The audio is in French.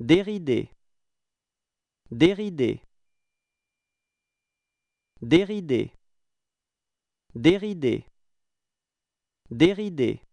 Dérider. Dérider. Dérider. Dérider. Dérider.